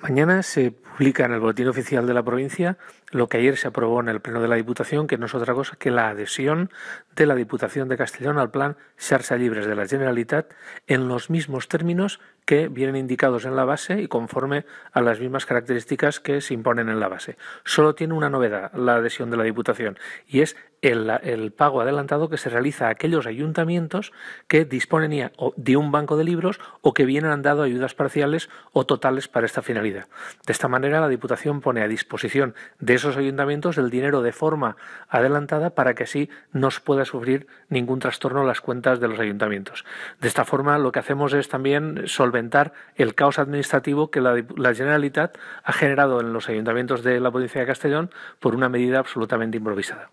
Mañana se publica en el Boletín Oficial de la Provincia lo que ayer se aprobó en el Pleno de la Diputación, que no es otra cosa que la adhesión de la Diputación de Castellón al plan Xarxa Libres de la Generalitat en los mismos términos que vienen indicados en la base y conforme a las mismas características que se imponen en la base. Solo tiene una novedad la adhesión de la Diputación y es el, pago adelantado que se realiza a aquellos ayuntamientos que disponen de un banco de libros o que vienen han dado ayudas parciales o totales para esta finalidad. De esta manera, la Diputación pone a disposición de esos ayuntamientos el dinero de forma adelantada para que así no pueda sufrir ningún trastorno las cuentas de los ayuntamientos. De esta forma, lo que hacemos es también solventar el caos administrativo que la Generalitat ha generado en los ayuntamientos de la provincia de Castellón por una medida absolutamente improvisada.